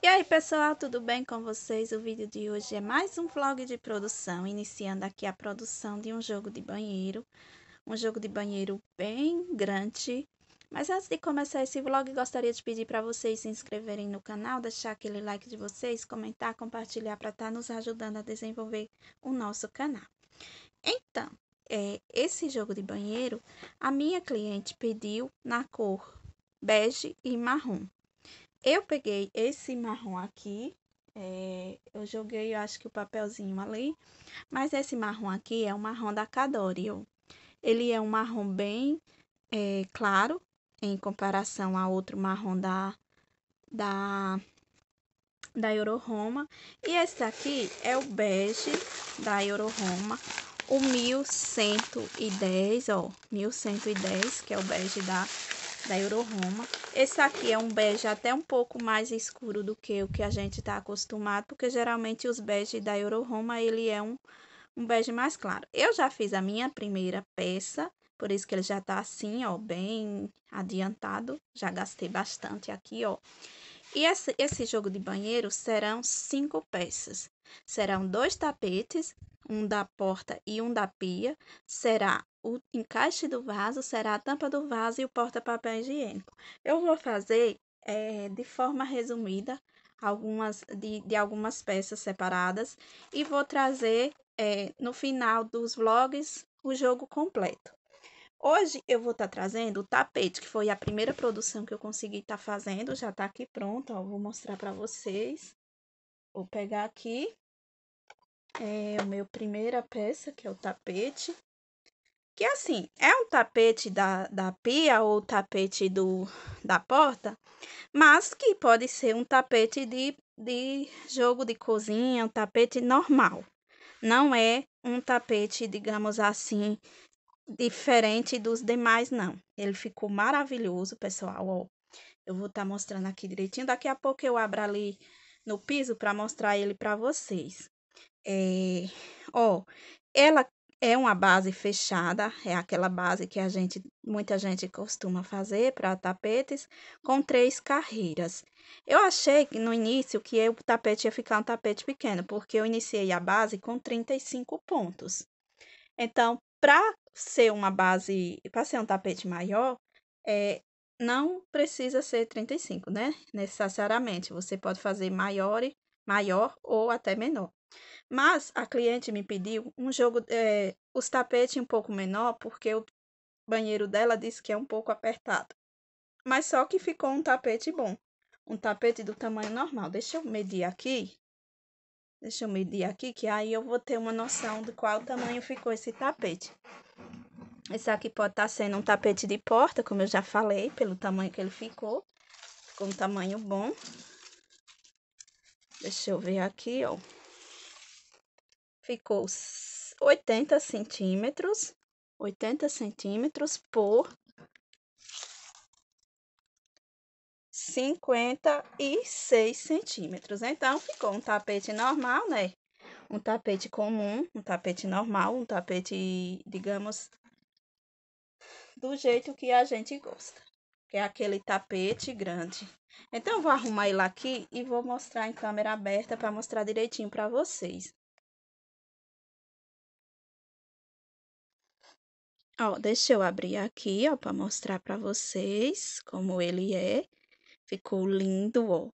E aí pessoal, tudo bem com vocês? O vídeo de hoje é mais um vlog de produção, iniciando aqui a produção de um jogo de banheiro, um jogo de banheiro bem grande. Mas antes de começar esse vlog, gostaria de pedir para vocês se inscreverem no canal, deixar aquele like de vocês, comentar, compartilhar para estar tá nos ajudando a desenvolver o nosso canal. Então, é, esse jogo de banheiro, a minha cliente pediu na cor bege e marrom. Eu peguei esse marrom aqui, é, eu joguei, eu acho que o papelzinho ali, mas esse marrom aqui é o marrom da Cadorio. Ele é um marrom bem é, claro, em comparação a outro marrom da, da, da Euroroma. E esse aqui é o bege da Euroroma, o 1110, ó, 1110, que é o bege da da Euroroma. Esse aqui é um bege até um pouco mais escuro do que o que a gente está acostumado, porque geralmente os bege da Euroroma, ele é um, um bege mais claro. Eu já fiz a minha primeira peça, por isso que ele já tá assim, ó, bem adiantado. Já gastei bastante aqui, ó. E esse, esse jogo de banheiro serão cinco peças. Serão dois tapetes, um da porta e um da pia. Será o encaixe do vaso será a tampa do vaso e o porta-papel higiênico. Eu vou fazer é, de forma resumida algumas de, de algumas peças separadas e vou trazer é, no final dos vlogs o jogo completo. Hoje eu vou estar tá trazendo o tapete, que foi a primeira produção que eu consegui estar tá fazendo, já está aqui pronto, ó, vou mostrar para vocês. Vou pegar aqui é, a minha primeira peça, que é o tapete. Que assim, é um tapete da, da pia ou tapete do, da porta, mas que pode ser um tapete de, de jogo de cozinha, um tapete normal. Não é um tapete, digamos assim, diferente dos demais, não. Ele ficou maravilhoso, pessoal. Ó, eu vou estar tá mostrando aqui direitinho. Daqui a pouco eu abro ali no piso para mostrar ele para vocês. É, ó, ela é uma base fechada, é aquela base que a gente, muita gente costuma fazer para tapetes, com três carreiras. Eu achei que no início que o tapete ia ficar um tapete pequeno, porque eu iniciei a base com 35 pontos. Então, para ser uma base, para ser um tapete maior, é, não precisa ser 35, né? Necessariamente, você pode fazer maior, maior ou até menor. Mas a cliente me pediu um jogo, é, os tapetes um pouco menor, porque o banheiro dela disse que é um pouco apertado. Mas só que ficou um tapete bom. Um tapete do tamanho normal. Deixa eu medir aqui. Deixa eu medir aqui, que aí eu vou ter uma noção de qual tamanho ficou esse tapete. Esse aqui pode estar tá sendo um tapete de porta, como eu já falei, pelo tamanho que ele ficou. Ficou um tamanho bom. Deixa eu ver aqui, ó ficou 80 centímetros, 80 centímetros por 56 centímetros. Então, ficou um tapete normal, né? Um tapete comum, um tapete normal, um tapete, digamos, do jeito que a gente gosta. Que é aquele tapete grande. Então, eu vou arrumar ele aqui e vou mostrar em câmera aberta para mostrar direitinho para vocês. Ó, deixa eu abrir aqui, ó, para mostrar para vocês como ele é. Ficou lindo, ó.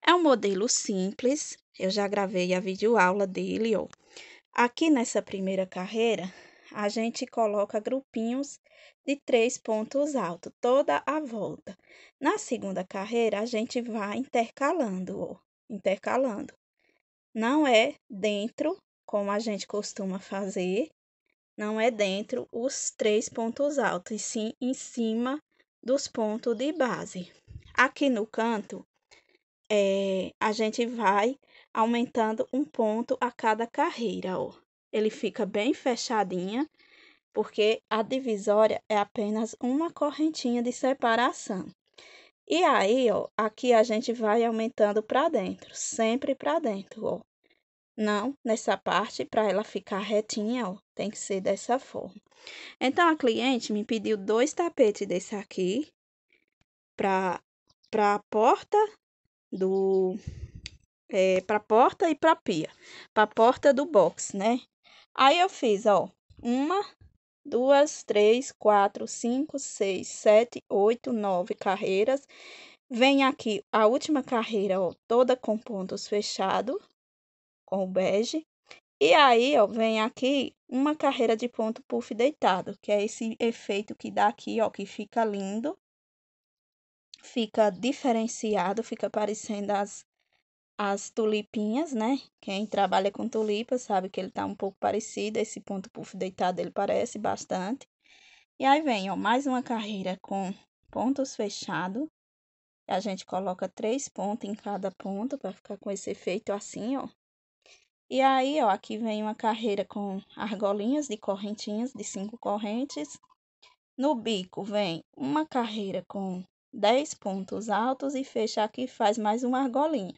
É um modelo simples, eu já gravei a videoaula dele, ó. Aqui nessa primeira carreira, a gente coloca grupinhos de três pontos altos, toda a volta. Na segunda carreira, a gente vai intercalando, ó, intercalando. Não é dentro, como a gente costuma fazer, não é dentro os três pontos altos, e sim em cima dos pontos de base. Aqui no canto, é, a gente vai aumentando um ponto a cada carreira, ó. Ele fica bem fechadinha, porque a divisória é apenas uma correntinha de separação. E aí, ó, aqui a gente vai aumentando para dentro, sempre para dentro, ó. Não, nessa parte, para ela ficar retinha, ó, tem que ser dessa forma. Então, a cliente me pediu dois tapetes desse aqui para a porta do... É, para porta e para pia, para a porta do box, né? Aí eu fiz, ó, uma, duas, três, quatro, cinco, seis, sete, oito, nove carreiras. Vem aqui a última carreira, ó, toda com pontos fechados com o bege. E aí, ó, vem aqui uma carreira de ponto puff deitado, que é esse efeito que dá aqui, ó, que fica lindo. Fica diferenciado, fica parecendo as, as tulipinhas, né? Quem trabalha com tulipas sabe que ele tá um pouco parecido, esse ponto puff deitado ele parece bastante. E aí vem, ó, mais uma carreira com pontos fechados. A gente coloca três pontos em cada ponto para ficar com esse efeito assim, ó. E aí, ó, aqui vem uma carreira com argolinhas de correntinhas, de cinco correntes. No bico vem uma carreira com dez pontos altos e fecha aqui faz mais uma argolinha.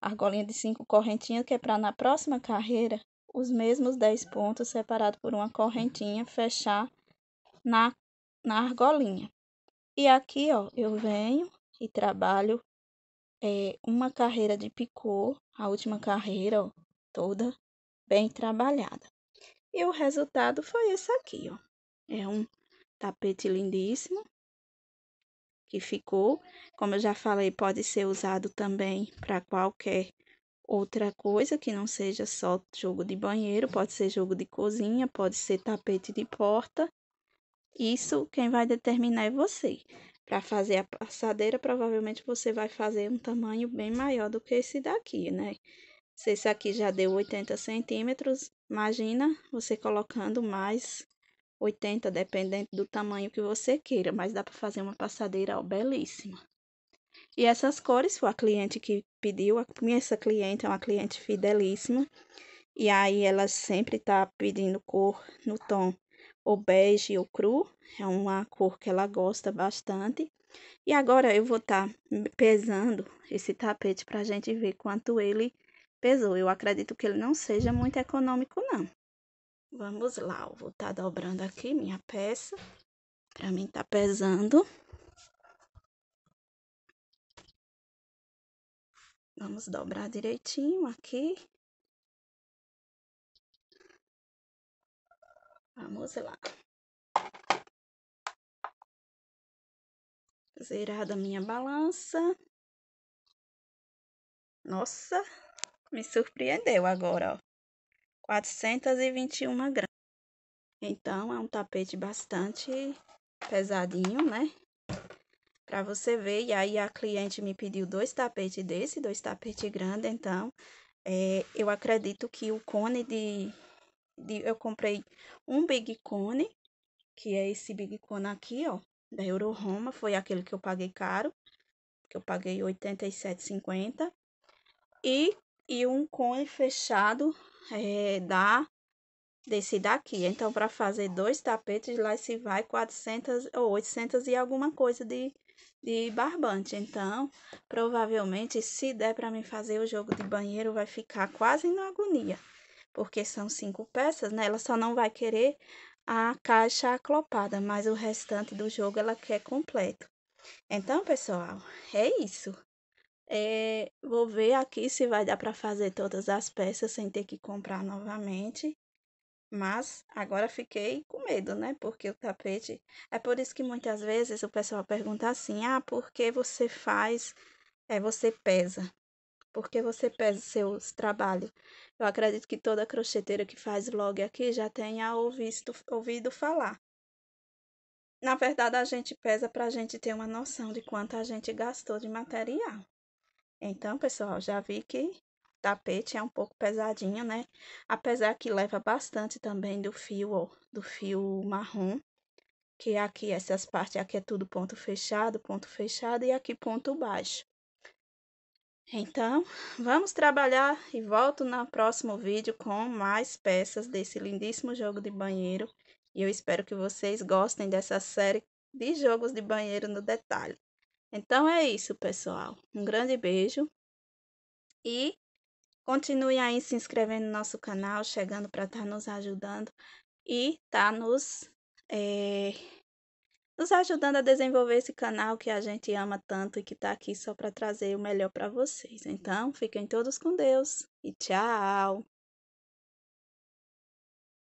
Argolinha de cinco correntinhas, que é para na próxima carreira, os mesmos dez pontos separados por uma correntinha, fechar na, na argolinha. E aqui, ó, eu venho e trabalho é, uma carreira de picô, a última carreira, ó, toda bem trabalhada. E o resultado foi esse aqui, ó. É um tapete lindíssimo que ficou. Como eu já falei, pode ser usado também para qualquer outra coisa que não seja só jogo de banheiro, pode ser jogo de cozinha, pode ser tapete de porta. Isso quem vai determinar é você. Para fazer a passadeira, provavelmente você vai fazer um tamanho bem maior do que esse daqui, né? Se esse aqui já deu 80 centímetros, imagina você colocando mais 80, dependendo do tamanho que você queira, mas dá para fazer uma passadeira ó, belíssima. E essas cores foi a cliente que pediu, a minha essa cliente é uma cliente fidelíssima, e aí ela sempre tá pedindo cor no tom ou bege ou cru, é uma cor que ela gosta bastante. E agora eu vou estar tá pesando esse tapete para a gente ver quanto ele pesou. Eu acredito que ele não seja muito econômico, não. Vamos lá, eu vou estar tá dobrando aqui minha peça. Pra mim tá pesando. Vamos dobrar direitinho aqui. Vamos lá. Zerada minha balança. Nossa! Me surpreendeu agora, ó. 421 gramas. Então, é um tapete bastante pesadinho, né? Pra você ver. E aí, a cliente me pediu dois tapetes desse, dois tapetes grandes. Então, é, eu acredito que o cone de, de... Eu comprei um big cone, que é esse big cone aqui, ó. Da Euro Roma, foi aquele que eu paguei caro. Que eu paguei R$ 87,50. E e um cone fechado é, da desse daqui. Então, para fazer dois tapetes, lá se vai 400 ou 800 e alguma coisa de, de barbante. Então, provavelmente, se der para mim fazer o jogo de banheiro, vai ficar quase na agonia. Porque são cinco peças, né? Ela só não vai querer a caixa aclopada, mas o restante do jogo ela quer completo. Então, pessoal, é isso. É, vou ver aqui se vai dar para fazer todas as peças sem ter que comprar novamente. Mas agora fiquei com medo, né? Porque o tapete. É por isso que muitas vezes o pessoal pergunta assim: ah, por que você faz. É, você pesa. Por que você pesa seus trabalhos? Eu acredito que toda crocheteira que faz vlog aqui já tenha ouvido, ouvido falar. Na verdade, a gente pesa para a gente ter uma noção de quanto a gente gastou de material. Então, pessoal, já vi que tapete é um pouco pesadinho, né? Apesar que leva bastante também do fio, do fio marrom, que aqui essas partes aqui é tudo ponto fechado, ponto fechado e aqui ponto baixo. Então, vamos trabalhar e volto no próximo vídeo com mais peças desse lindíssimo jogo de banheiro. E eu espero que vocês gostem dessa série de jogos de banheiro no detalhe. Então é isso, pessoal. Um grande beijo e continue aí se inscrevendo no nosso canal, chegando para estar tá nos ajudando e tá nos, é, nos ajudando a desenvolver esse canal que a gente ama tanto e que está aqui só para trazer o melhor para vocês. Então, fiquem todos com Deus e tchau!